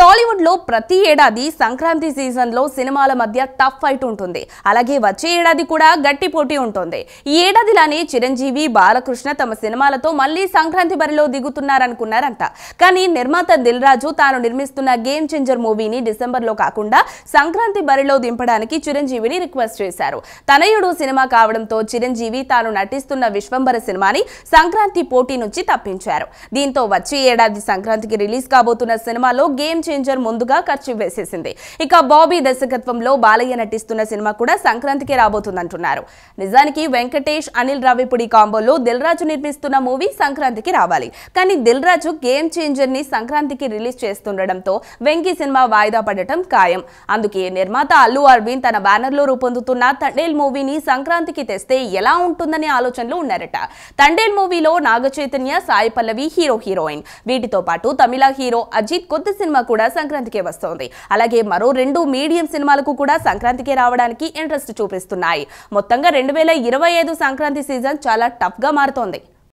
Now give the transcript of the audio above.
టాలీవుడ్ లో ప్రతి ఏడాది సంక్రాంతి సీజన్ లో సినిమాల మధ్య టఫ్ ఫైట్ ఉంటుంది అలాగే వచ్చే ఏడాది కూడా గట్టి పోటీ ఉంటుంది ఈ ఏడాదిలానే చిరంజీవి బాలకృష్ణ తమ సినిమాలతో మళ్ళీ సంక్రాంతి బరిలో దిగుతున్నారనుకున్నారంట కానీ నిర్మాత దిల్ రాజు తాను నిర్మిస్తున్న గేమ్ చేంజర్ మూవీని డిసెంబర్ లో కాకుండా సంక్రాంతి బరిలో దింపడానికి చిరంజీవిని రిక్వెస్ట్ చేశారు తనయుడు సినిమా కావడంతో చిరంజీవి తాను నటిస్తున్న విశ్వంబర సినిమాని సంక్రాంతి పోటీ నుంచి తప్పించారు దీంతో వచ్చే ఏడాది సంక్రాంతికి రిలీజ్ కాబోతున్న సినిమాలో గేమ్ చేంజర్ ముందుగా ఖర్చు వేసేసింది ఇక బాబీ దర్శకత్వంలో బాలయ్య నటిస్తున్న సినిమా కూడా సంక్రాంతికి రాబోతుందంటున్నారు నిజానికి వెంకటేష్ అనిల్ రావిపుడి కాంబోలో రాజు నిర్మిస్తున్న మూవీ సంక్రాంతికి రావాలి కానీ రాజు గేమ్ చేంజర్ ని సంక్రాంతికి రిలీజ్ చేస్తుండటంతో వెంకీ సినిమా వాయిదా పడటం ఖాయం అందుకే నిర్మాత అల్లు అర్విన్ తన బ్యానర్ లో రూపొందుతున్న తండేల్ మూవీని సంక్రాంతికి తెస్తే ఎలా ఉంటుందనే ఆలోచనలు ఉన్నారట తండేల్ మూవీలో చైతన్య సాయి పల్లవి హీరో హీరోయిన్ వీటితో పాటు తమిళ హీరో అజిత్ కొత్త సినిమా కూడా కూడా సంక్రాంతికే వస్తోంది అలాగే మరో రెండు మీడియం సినిమాలకు కూడా సంక్రాంతికే రావడానికి ఇంట్రెస్ట్ చూపిస్తున్నాయి మొత్తంగా రెండు సంక్రాంతి సీజన్ చాలా టఫ్గా మారుతోంది